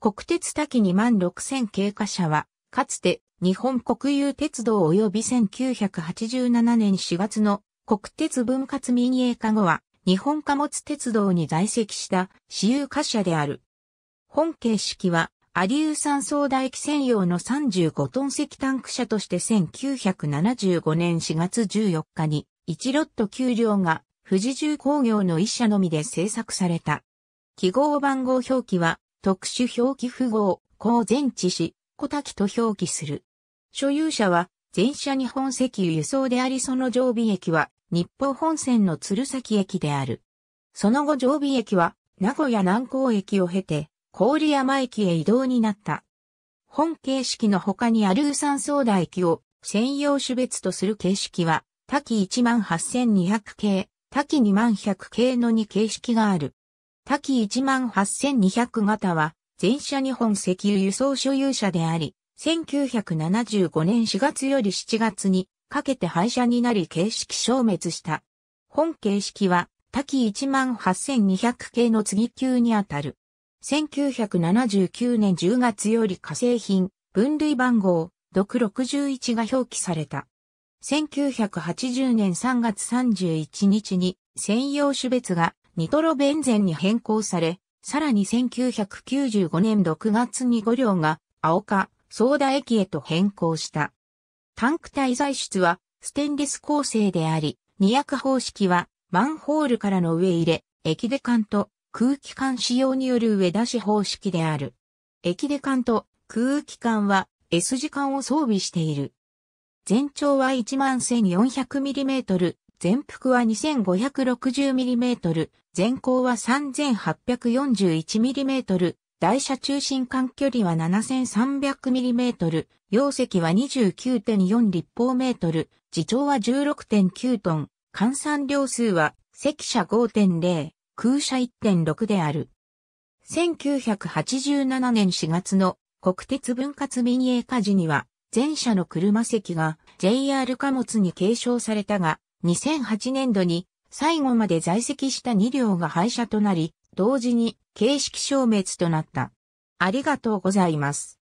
国鉄滝2万6000経過車は、かつて日本国有鉄道及び1987年4月の国鉄分割民営化後は、日本貨物鉄道に在籍した私有貨車である。本形式は、アリー酸素大気専用の35トン石タンク車として1975年4月14日に1ロット給料が富士重工業の一社のみで製作された。記号番号表記は特殊表記符号、公前置し、小滝と表記する。所有者は、全車日本石油輸送でありその常備駅は、日報本線の鶴崎駅である。その後常備駅は、名古屋南港駅を経て、郡山駅へ移動になった。本形式の他にアルーサンソーダ駅を専用種別とする形式は、多岐18200系、多岐2100系の2形式がある。多岐18200型は、全社日本石油輸送所有者であり、1975年4月より7月にかけて廃車になり形式消滅した。本形式は、多岐18200系の次級にあたる。1979年10月より化成品、分類番号、独61が表記された。1980年3月31日に専用種別がニトロベンゼンに変更され、さらに1995年6月に5両が青化、ソーダ駅へと変更した。タンク体材質はステンレス構成であり、二役方式はマンホールからの上入れ、液で管と空気管使用による上出し方式である。液で管と空気管は S 時間を装備している。全長は 11,400mm、全幅は 2560mm、全高は 3841mm、台車中心間距離は 7300mm、容積は29.4立方メートル、自重は16.9トン、換算量数は赤車5.0、空車1.6である。1987年4月の国鉄分割民営化時には、全車の車席が JR 貨物に継承されたが、2008年度に最後まで在籍した2両が廃車となり、同時に形式消滅となった。ありがとうございます。